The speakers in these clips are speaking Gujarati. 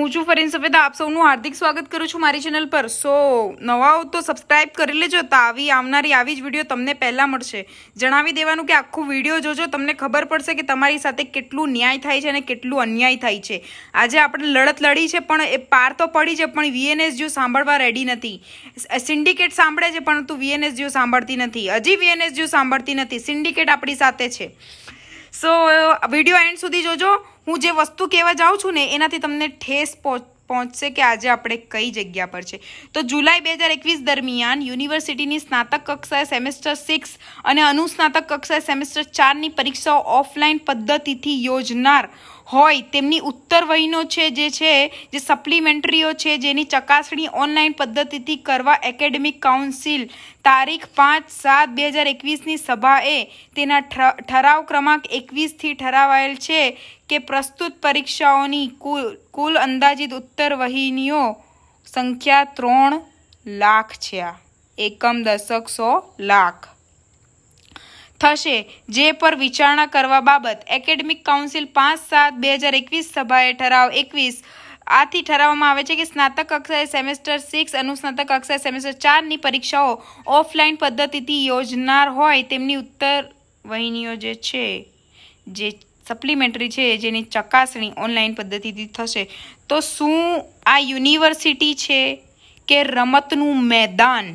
હું છું ફરીન સફેદ આપ સૌનું હાર્દિક સ્વાગત કરું છું મારી ચેનલ પર સો નવા હો તો સબસ્ક્રાઇબ કરી લેજો તો આવી આવનારી આવી જ વિડીયો તમને પહેલાં મળશે જણાવી દેવાનું કે આખું વિડીયો જોજો તમને ખબર પડશે કે તમારી સાથે કેટલું ન્યાય થાય છે અને કેટલું અન્યાય થાય છે આજે આપણે લડત લડી છે પણ એ પાર તો પડી છે પણ વીએનએસ જ્યુ સાંભળવા રેડી નથી સિન્ડિકેટ સાંભળે છે પરંતુ વીએનએસ જ્યુ સાંભળતી નથી હજી વીએનએસ જ્યુ સાંભળતી નથી સિન્ડિકેટ આપણી સાથે છે સો વિડીયો એન્ડ સુધી જોજો હું જે વસ્તુ કહેવા જાઉં છું ને એનાથી તમને ઠેસ પહોંચશે કે આજે આપણે કઈ જગ્યા પર છે તો જુલાઈ બે હજાર એકવીસ દરમિયાન યુનિવર્સિટીની સ્નાતક કક્ષાએ સેમેસ્ટર સિક્સ અને અનુસ્નાતક કક્ષાએ સેમેસ્ટર ચારની પરીક્ષાઓ ઓફલાઈન પદ્ધતિથી યોજનાર હોય તેમની ઉત્તર વહીનો છે જે છે જે સપ્લિમેન્ટરીઓ છે જેની ચકાસણી ઓનલાઈન પદ્ધતિથી કરવા એકેડેમિક કાઉન્સિલ તારીખ પાંચ સાત બે હજાર એકવીસની સભાએ તેના ઠરાવ ક્રમાંક એકવીસથી ઠરાવાયેલ છે કે પ્રસ્તુત પરીક્ષાઓની કુલ કુલ અંદાજિત ઉત્તર વહીનીઓ સંખ્યા ત્રણ લાખ છે આ એકમ દશક સો લાખ થશે જે પર વિચારણા કરવા બાબત એકેડેમિક કાઉન્સિલ પાંચ સાત બે હજાર એકવીસ સભાએ ઠરાવ એકવીસ આથી ઠરાવવામાં આવે છે કે સ્નાતક કક્ષાએ સેમેસ્ટર સિક્સ અનુસ્નાતક કક્ષાએ સેમેસ્ટર ચારની પરીક્ષાઓ ઓફલાઈન પદ્ધતિથી યોજનાર હોય તેમની ઉત્તર વહિનીઓ જે છે જે સપ્લિમેન્ટરી છે જેની ચકાસણી ઓનલાઈન પદ્ધતિથી થશે તો શું આ યુનિવર્સિટી છે કે રમતનું મેદાન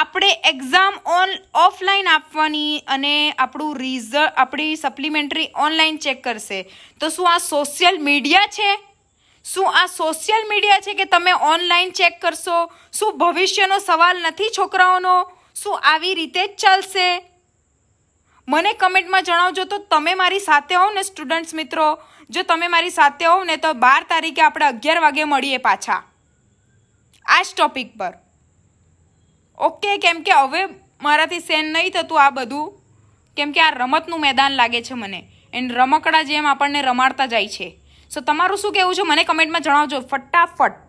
આપણે એક્ઝામ ઓન ઓફલાઈન આપવાની અને આપણું રિઝલ્ટ આપણી સપ્લિમેન્ટરી ઓનલાઈન ચેક કરશે તો શું આ સોશિયલ મીડિયા છે શું આ સોશિયલ મીડિયા છે કે તમે ઓનલાઈન ચેક કરશો શું ભવિષ્યનો સવાલ નથી છોકરાઓનો શું આવી રીતે જ ચાલશે મને કમેન્ટમાં જણાવજો તો તમે મારી સાથે હોવ ને સ્ટુડન્ટ્સ મિત્રો જો તમે મારી સાથે હોવ ને તો બાર તારીખે આપણે અગિયાર વાગે મળીએ પાછા આ જ ટોપિક પર ઓકે કેમ કે હવે મારાથી સેન નહીં થતું આ બધું કેમ કે આ રમતનું મેદાન લાગે છે મને એન્ડ રમકડા જેમ આપણને રમાડતા જાય છે સો તમારું શું કહેવું છે મને કમેન્ટમાં જણાવજો ફટાફટ